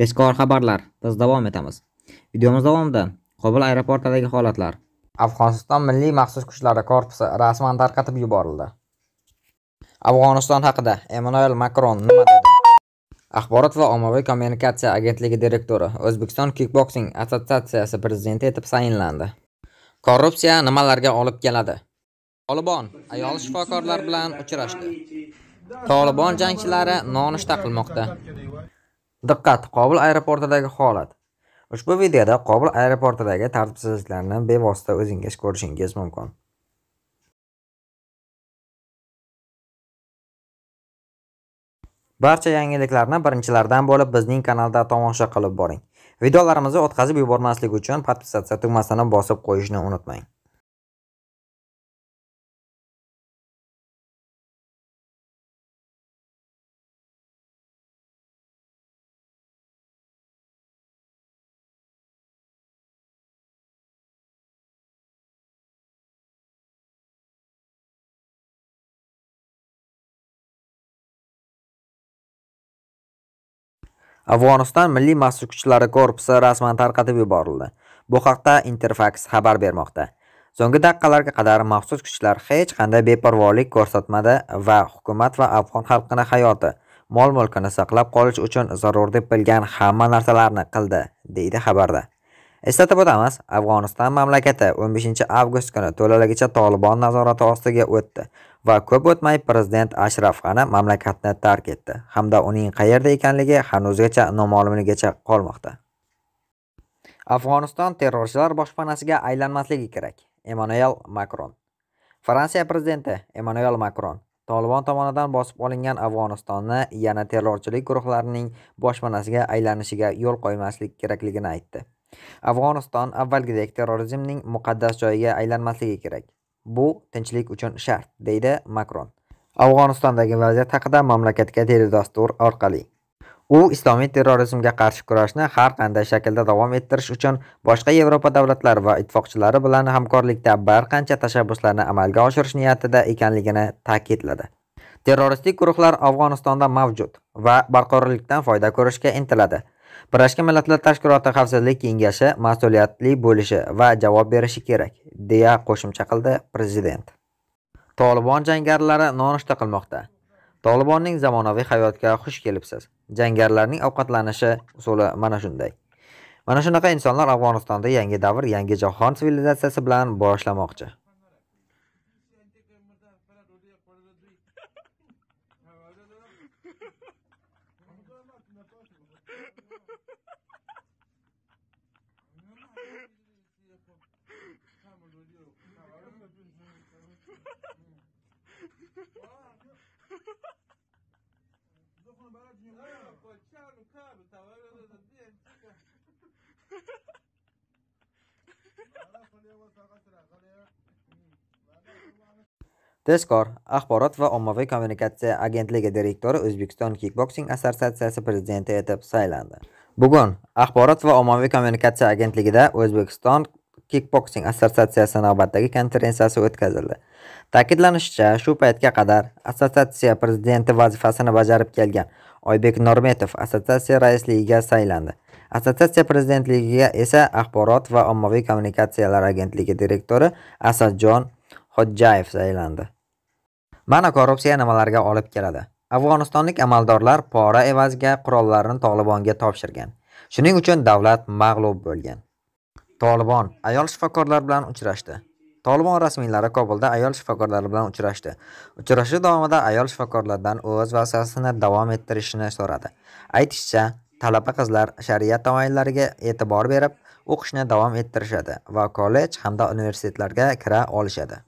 Tezkor xabarlar. Biz davom etamiz. Videomiz davomida Qobul aeroportidagi holatlar. Afg'oniston milliy maxsus kuchlari korpusi rasman tarqatib yuborildi. Afg'oniston haqida Emmanuel Macron nima dedi? Axborot va ommaviy kommunikatsiya agentligi direktori O'zbekiston kickboxing assotsiatsiyasi prezidenti etib sayinlandi. Korrupsiya nimalarga olib keladi? Taliban ayol shifokorlar bilan uchrashdi. Taliban jangchilari nonushta qilmoqda. Diqqat, Qobul aeroportidagi holat. Ushbu videoda Qobul aeroportidagi tartibsizliklarni bevosita o'zingiz ko'rishingiz mumkin. Barcha yangiliklarni birinchilardan bo'lib bizning kanalda tomosha qilib boring. Videolarimizni o'tkazib yubormaslik uchun podpisatsiya tugmasini bosib qo'yishni unutmang. Afg'oniston Milliy maxsus kuchlari korpusi rasman tarqatib yuborildi. Bu haqda Interfax xabar bermoqda. So'nggi daqiqalarga qadar maxsus kuchlar hech qanday beparvolik ko'rsatmadi va hukumat va afg'on xalqining hayoti, mol-mulkini saqlab qolish uchun zarur deb bilgan hamma narsalarni qildi, deydi xabarda. eslatib o'tamiz afg'oniston mamlakati 15 avgust kuni to'laligicha tolibon nazorati ostiga o'tdi va ko'p o'tmay prezident ashraf g'ani mamlakatni tark etdi hamda uning qayerda ekanligi hanuzgacha noma'lumligicha qolmoqda afg'oniston terrorchilar boshpanasiga aylanmasligi kerak emmanuel makron fransiya prezidenti emmanuel makron tolibon tomonidan bosib olingan afg'onistonni yana terrorchilik guruhlarining boshpanasiga aylanishiga yo'l qo'ymaslik kerakligini aytdi afg'oniston avvalgidek terrorizmning muqaddas joyiga aylanmasligi kerak bu tinchlik uchun shart deydi makron afg'onistondagi vaziyat haqida mamlakatga teledastur orqali u islomiy terrorizmga qarshi kurashni har qanday shaklda davom ettirish uchun boshqa yevropa davlatlari va ittifoqchilari bilan hamkorlikda bir qancha tashabbuslarni amalga oshirish niyatida ekanligini ta'kidladi terroristik guruhlar afg'onistonda mavjud va barqarorlikdan foyda ko'rishga intiladi Birlashgan Millatlar Tashkiloti Xavfsizlik Kengashi mas'uliyatli bo'lishi va javob berishi kerak, deya qo'shimcha qildi prezident. Taliban jangarlari nonushta qilmoqda. Talibonning zamonaviy hayotga xush kelibsiz. Jangarlarning ovqatlanishi usuli mana shunday. Mana shunaqa insonlar Afg'onistonda yangi davr, yangi jahon sivilizatsiyasi bilan boshlamoqchi. ogni Tezkor axborot va ommaviy kommunikatsiya agentligi direktori O'zbekiston kickboxing assotsiatsiyasi prezidenti etib saylandi. Bugun axborot va ommaviy kommunikatsiya agentligida O'zbekiston kickboxing assotsiatsiyasi navbatdagi konferensiyasi o'tkazildi. Ta'kidlanishicha, shu paytga qadar assotsiatsiya prezidenti vazifasini bajarib kelgan Oybek Normetov assotsiatsiya raisligiga saylandi. Assotsiatsiya prezidentligiga esa Axborot va ommaviy kommunikatsiyalar agentligi direktori Asadjon Hojjayev saylandi. Mana korrupsiya nimalarga olib keladi. Afg'onistonlik amaldorlar pora evaziga qurollarni Talibonga topshirgan. Shuning uchun davlat mag'lub bo'lgan. Talibon ayol shifokorlar bilan uchrashdi. Tolibon rasmiylari Kobulda ayol shifokorlari bilan uchrashdi. Uchrashuv davomida ayol shifokorlardan o'z vazifasini davom ettirishini so'radi. Aytishicha, talaba qizlar shariat tamoyillariga e'tibor berib, o'qishni davom ettirishadi va kollej hamda universitetlarga kira olishadi.